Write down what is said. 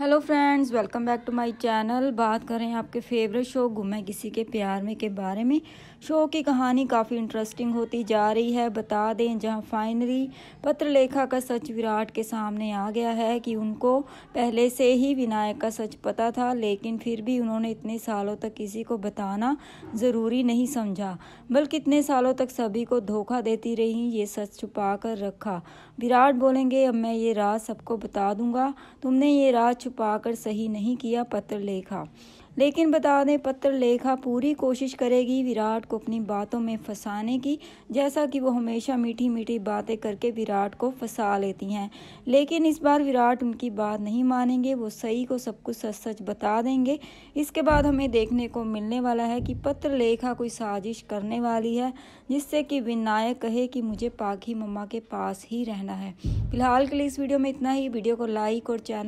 hello friends welcome back to my channel बात करें आपके फेवरेट शो है किसी के प्यार में के बारे में शो की कहानी काफ़ी इंटरेस्टिंग होती जा रही है बता दें जहां फाइनली पत्र लेखा का सच विराट के सामने आ गया है कि उनको पहले से ही विनायक का सच पता था लेकिन फिर भी उन्होंने इतने सालों तक किसी को बताना ज़रूरी नहीं समझा बल्कि इतने सालों तक सभी को धोखा देती रही ये सच छुपा कर रखा विराट बोलेंगे अब मैं ये राज सबको बता दूंगा तुमने ये राज छुपाकर सही नहीं किया पत्र लेखा लेकिन बता दें पत्र लेखा पूरी कोशिश करेगी विराट को अपनी बातों में फंसाने की जैसा कि वो हमेशा मीठी मीठी बातें करके विराट को फंसा लेती हैं लेकिन इस बार विराट उनकी बात नहीं मानेंगे वो सही को सब कुछ सच सच बता देंगे इसके बाद हमें देखने को मिलने वाला है कि पत्र लेखा कोई साजिश करने वाली है जिससे कि विनायक कहे कि मुझे पाखी मम्मा के पास ही रहना है फिलहाल के लिए इस वीडियो में इतना ही वीडियो को लाइक और चैनल